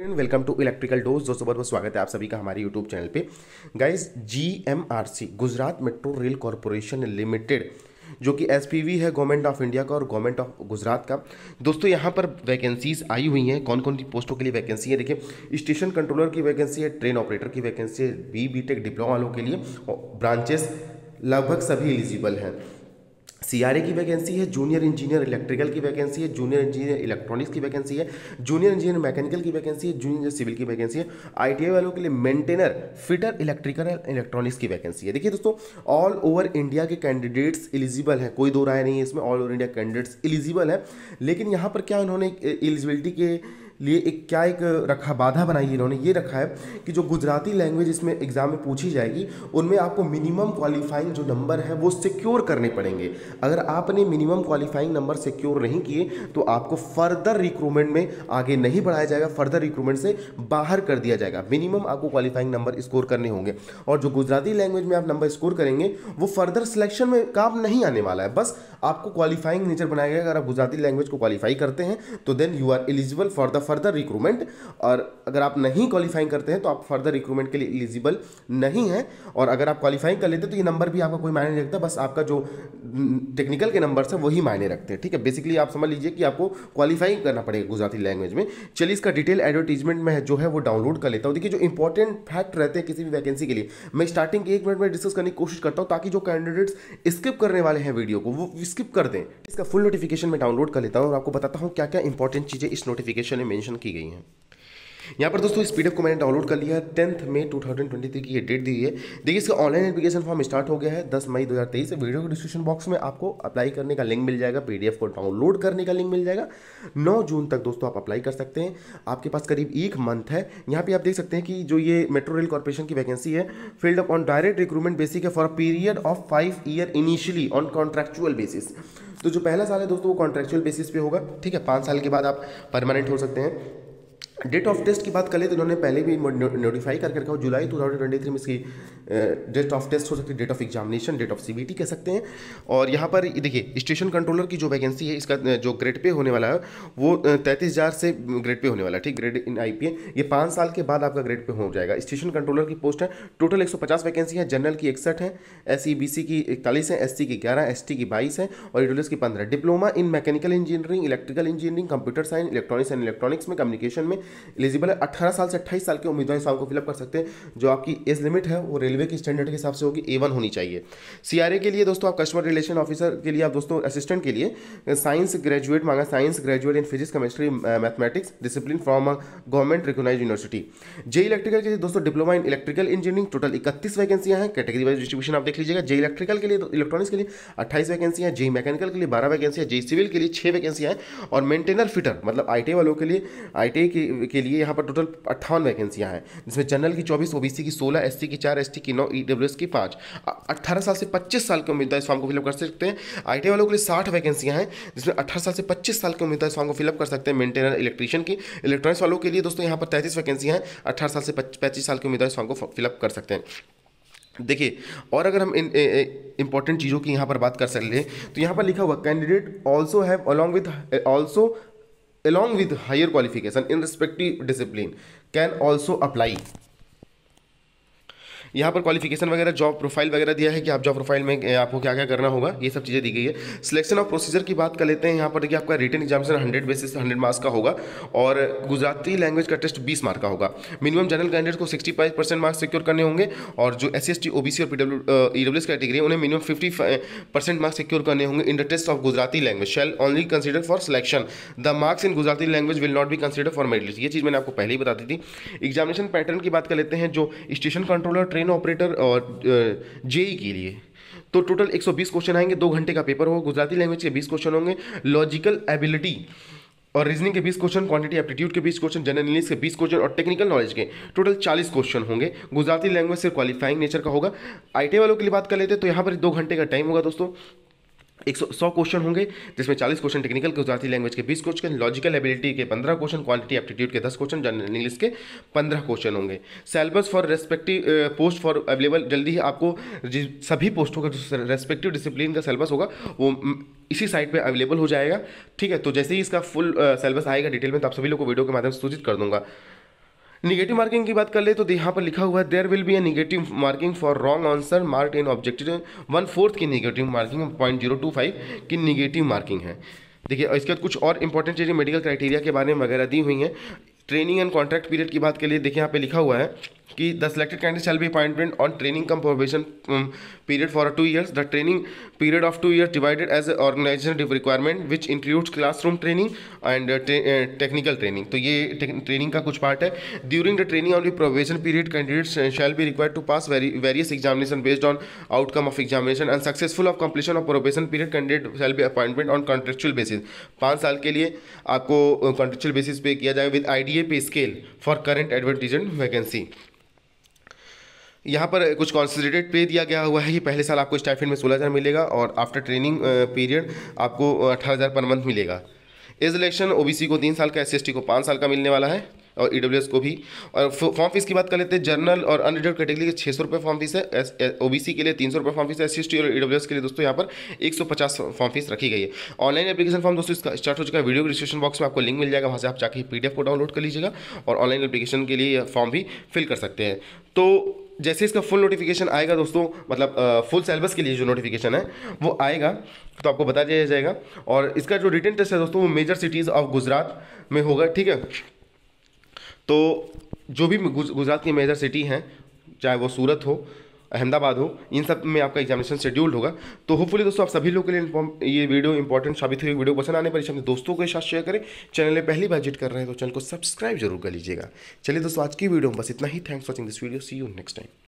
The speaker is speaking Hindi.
वेलकम टू इलेक्ट्रिकल डोज दोस्तों बहुत बहुत स्वागत है आप सभी का हमारे यूट्यूब चैनल पे guys GMRC Gujarat metro rail corporation limited जो कि एसपीवी है गवर्नमेंट ऑफ इंडिया का और गवर्नमेंट ऑफ गुजरात का दोस्तों यहाँ पर वैकेंसीज आई हुई हैं कौन कौन सी पोस्टों के लिए वैकेंसी है देखिए स्टेशन कंट्रोलर की वैकेंसी है ट्रेन ऑपरेटर की वैकेंसी है बी बी टेक डिप्लोमा वालों के लिए ब्रांचेस लगभग सभी एलिजिबल हैं सीआरए की वैकेंसी है जूनियर इंजीनियर इलेक्ट्रिकल की वैकेंसी है जूनियर इंजीनियर इलेक्ट्रॉनिक्स की वैकेंसी है जूनियर इंजीनियर मैकेनिकल की वैकेंसी है जूनियर सिविल की वैकेंसी है आईटीआई वालों के लिए maintainer fitter electrical and electronics की वैकेंसी है देखिए दोस्तों ऑल ओवर इंडिया के कैंडिडेट्स इलिजिबल हैं कोई दो राय नहीं है इसमें all over India candidates eligible है लेकिन यहाँ पर क्या उन्होंने एलिजिबिलिटी के लिए एक क्या एक रखा बाधा बनाई है इन्होंने ये रखा है कि जो गुजराती लैंग्वेज इसमें एग्ज़ाम में पूछी जाएगी उनमें आपको मिनिमम क्वालिफाइंग जो नंबर है वो सिक्योर करने पड़ेंगे अगर आपने मिनिमम क्वालिफाइंग नंबर सिक्योर नहीं किए तो आपको फर्दर रिक्रूटमेंट में आगे नहीं बढ़ाया जाएगा फर्दर रिक्रूटमेंट से बाहर कर दिया जाएगा मिनिमम आपको क्वालिफाइंग नंबर स्कोर करने होंगे और जो गुजराती लैंग्वेज में आप नंबर स्कोर करेंगे वो फर्दर सिलेक्शन में काम नहीं आने वाला है बस आपको क्वालिफाइंग नेचर बनाया गया अगर आप गुजराती लैंग्वेज को क्वालिफाई करते हैं तो then you are eligible for the further recruitment और अगर आप नहीं क्वालिफाइंग करते हैं तो आप फर्दर रिक्रूटमेंट के लिए एलिजिबल नहीं है और अगर आप क्वालिफाइंग कर लेते तो ये नंबर भी आपका कोई मायने नहीं रखता बस आपका जो टेक्निकल के नंबर है वही मायने रखते हैं ठीक है बेसिकली आप समझ लीजिए कि आपको क्वालिफाइंग करना पड़ेगा गुजराती लैंग्वेज में चलिए इसका डिटेल एडवर्टीजमेंट में जो है वो डाउनलोड कर लेता हूँ देखिए जो इंपॉर्टेंट फैक्ट रहते हैं किसी भी वैकेंसी के लिए मैं स्टार्टिंग के एक मिनट में डिस्कस करने की कोशिश करता हूँ ताकि जो कैंडिडेट्स स्किप करने वाले हैं वीडियो को वो स्किप कर दें इसका फुल नोटिफिकेशन में डाउनलोड कर लेता हूँ और आपको बताता हूँ क्या क्या इंपॉर्टेंट चीज़ें इस नोटिफिकेशन में मेंशन की गई हैं यहाँ पर दोस्तों इस पीडीएफ को मैंने डाउनलोड कर लिया है टेंथ मई थ्री की ये डेट दी है देखिए इसका ऑनलाइन एप्लीकेशन फॉर्म स्टार्ट हो गया है दस मई दो 2023 से वीडियो के डिस्क्रिप्शन बॉक्स में आपको अप्लाई करने का लिंक मिल जाएगा पीडीएफ को डाउनलोड करने का लिंक मिल जाएगा नौ जून तक दोस्तों आप अप्लाई कर सकते हैं आपके पास करीब एक मंथ है यहाँ पर आप देख सकते हैं कि जो ये मेट्रो रेल कॉरपोरेशन की वैकेंसी है filled up on direct recruitment basic है for a period of five year initially on contractual basis तो जो पहला साल है दोस्तों वो कॉन्ट्रेक्चुअल बेसिस पे होगा ठीक है पाँच साल के बाद आप परमानेंट हो सकते हैं डेट ऑफ टेस्ट की बात करें तो इन्होंने पहले भी नोटिफाई करके रखा हो July two thousand twenty three में इसकी डेट ऑफ टेस्ट हो सकती है date of examination date of CBT कह सकते हैं और यहाँ पर देखिए स्टेशन कंट्रोलर की जो वैकेंसी है इसका जो ग्रेड पे होने वाला है वो तैंतीस हज़ार से ग्रेड पे होने वाला है ठीक ग्रेड इन आई ये पाँच साल के बाद आपका ग्रेड पे हो जाएगा स्टेशन कंट्रोलर की पोस्ट है टोटल एक वैकेंसी है जनरल की इकसठ है एस e की इकतालीस है एस की ग्यारह एस की बाईस है और इडोलिस की पंद्रह diploma in mechanical engineering electrical engineering computer science electronics and electronics में कम्युनिकेशन में एलिजिबल है अठारह साल से अट्ठाईस साल के उम्मीदवार इस फॉर्म को फिलअप कर सकते हैं जो आपकी एज लिमिट है वो रेलवे के स्टैंडर्ड के हिसाब से होगी ए होनी चाहिए सीआरए के लिए दोस्तों आप कस्टमर रिलेशन ऑफिसर के लिए आप दोस्तों असिस्टेंट के लिए साइंस ग्रेजुएट मांगा science graduate in physics chemistry mathematics discipline from a government recognise university J electrical के लिए दोस्तों diploma in electrical engineering total इकतीस वैकेंसियां हैं कैटेगरी वाइज डिस्ट्रीब्यूशन आप देख लीजिएगा जे इलेक्ट्रिकल के लिए इलेक्ट्रॉनिक्स के लिए अट्ठाईस वैकेंसी है जे मैकेनिकल के लिए बारह वैकेंसी है जे सिविल के लिए छह वैकेंसी है और मेंटेनर फिटर मतलब आई वालों के लिए आई की के लिए यहाँ पर टोटल अट्ठावन वैकेंसियाँ हैं जिसमें जनरल की चौबीस ओबीसी की सोलह एससी की चार एसटी की नौ ईडब्ल्यूएस e की पाँच अट्ठारह साल से पच्चीस साल के उम्मीदवार इस फॉर्म को फिलअप कर सकते हैं आई वालों के लिए साठ वैकेंसियाँ हैं जिसमें अठारह साल से पच्चीस साल के उम्मीदवार इस फॉर्म को फिलअप कर सकते हैं मेंटेनर इलेक्ट्रीशियन की इलेक्ट्रॉनिक्स वालों के लिए दोस्तों यहाँ पर तैंतीस वैकेंसियाँ हैं अठारह साल से पच्चीस साल के उम्मीदवार इस फॉर्म को फिलअप कर सकते हैं देखिए और अगर हम इन इंपॉर्टेंट चीज़ों की यहाँ पर बात कर सकें तो यहाँ पर लिखा हुआ candidate also have along with also along with higher qualification in respective discipline can also apply यहाँ पर क्वालिफिकेशन वगैरह जॉब प्रोफाइल वगैरह दिया है कि आप जॉब प्रोफाइल में आपको क्या क्या करना होगा ये सब चीज़ें दी गई है सिलेक्शन ऑफ प्रोसीजर की बात कर लेते हैं यहाँ पर देखिए आपका written examination hundred basis hundred marks का होगा और गुजराती लैंग्वेज का टेस्ट बीस मार्क का होगा मिनिमम जनरल कैंडिडेट को sixty five percent marks secure करने होंगे और जो S C S T O B C और पी डब्ल्यू ई कैटेगरी है उन्हें minimum fifty percent marks secure करने होंगे in the test of Gujarati language shall only consider for selection the marks in Gujarati language will not be consider for merit ये चीज़ मैंने आपको पहले ही बता दी थी एग्जामिनेशन पैटर्न की बात कर लेते हैं जो station controller train train operator और जेई e के लिए तो टोटल 120 क्वेश्चन आएंगे दो घंटे का पेपर होगा गुजराती लैंग्वेज के 20 क्वेश्चन होंगे लॉजिकल एबिलिटी और रीजनिंग के 20 क्वेश्चन क्वांटिटी एप्टीट्यूड के 20 क्वेश्चन जनरल इंग्लिश के 20 क्वेश्चन और टेक्निकल नॉलेज के टोटल 40 क्वेश्चन होंगे गुजराती लैंग्वेज से क्वालिफाइंग नेचर का होगा आईटी वालों के लिए बात कर लेते हैं तो यहाँ पर दो घंटे का टाइम होगा दोस्तों एक सौ सौ क्वेश्चन होंगे जिसमें चालीस क्वेश्चन टेक्निकल गुजराती लैंग्वेज के बीस क्वेश्चन लॉजिकल एबिलिटी के पंद्रह क्वेश्चन क्वालिटी एप्टीट्यूड के दस क्वेश्चन जनरल इंग्लिश के पंद्रह क्वेश्चन होंगे syllabus for respective post for available जल्दी ही आपको सभी पोस्टों का जो रेस्पेक्टिव डिसिप्लिन का सेलेबस होगा वो इसी साइट पर अवेलेबल हो जाएगा ठीक है तो जैसे ही इसका फुल सेलेबस आएगा डिटेल में तो आप सभी लोग को वीडियो के माध्यम से सूचित कर दूंगा निगेटिव मार्किंग की बात कर ले तो यहाँ पर लिखा हुआ है there will be a negative marking for wrong answer mark in objective one fourth की negative marking point zero two five की निगेटिव मार्किंग है देखिए इसके बाद कुछ और इंपॉर्टेंट चीज़ें मेडिकल क्राइटेरिया के बारे में वगैरह दी हुई हैं ट्रेनिंग एंड कॉन्ट्रैक्ट पीरियड की बात के लिए देखिए यहाँ पे लिखा हुआ है कि the selected candidate shall be appointment on training cum probation period for two years the training period of two year divided as organisation requirement which includes classroom training and technical training तो ये ट्रेनिंग का कुछ पार्ट है during the training on probation period candidates shall be required to pass various examination based on outcome of examination and successful of completion of probation period candidate shall be appointment on contractual basis पाँच साल के लिए आपको कॉन्ट्रेक्चुअल uh, बेसिस पे किया जाए with I D A pay scale for current advertisement vacancy यहाँ पर कुछ कॉन्सेंट्रेटेड पे दिया गया हुआ है कि पहले साल आपको स्टाइफेंड में सोलह हज़ार मिलेगा और आफ्टर ट्रेनिंग पीरियड आपको अठारह हज़ार पर मंथ मिलेगा एज इलेक्शन ओ को तीन साल का एस को पाँच साल का मिलने वाला है और ई e को भी और फॉर्म फीस की बात कर लेते हैं जर्नल और अनरिजर्व कैटेगरी के छः सौ रुपये फॉर्म फीस है ओ बी सी के लिए तीन सौ रुपये फॉर्म फीस है एस टी और ई e के लिए दोस्तों यहाँ पर एक सौ पचास फॉर्म फीस रखी गई है ऑनलाइन एप्लीकेशन फॉर्म दोस्तों इसका स्टार्ट हो चुका है वीडियो डिस्क्रिप्शन बॉक्स में आपको लिंक मिल जाएगा वहाँ से आप जाकर पी को डाउनलोड कर लीजिएगा और ऑनलाइन एप्लीकेशन के लिए फॉर्म भी फिल कर सकते हैं तो जैसे इसका फुल नोटिफिकेशन आएगा दोस्तों मतलब आ, फुल सेलेबस के लिए जो नोटिफिकेशन है वो आएगा तो आपको बता दिया जाएगा और इसका जो रिटर्न टेस्ट है दोस्तों वो मेजर सिटीज़ ऑफ गुजरात में होगा ठीक है तो जो भी गुजरात की मेजर सिटी हैं चाहे वो सूरत हो अहमदाबाद हो इन सब में आपका एग्जामिनेशन शेड्यूल्ड होगा तो होपफुली दोस्तों आप सभी लोगों के लिए ये वीडियो इंपॉर्टेंट साबित हुई वीडियो पसंद आने पर अपने दोस्तों के साथ शेयर करें चैनल पहली बार विजिट कर रहे हैं तो चैनल को सब्सक्राइब जरूर कर लीजिएगा चलिए दोस्तों आज की वीडियो में बस इतना ही thanks watching this video see you next time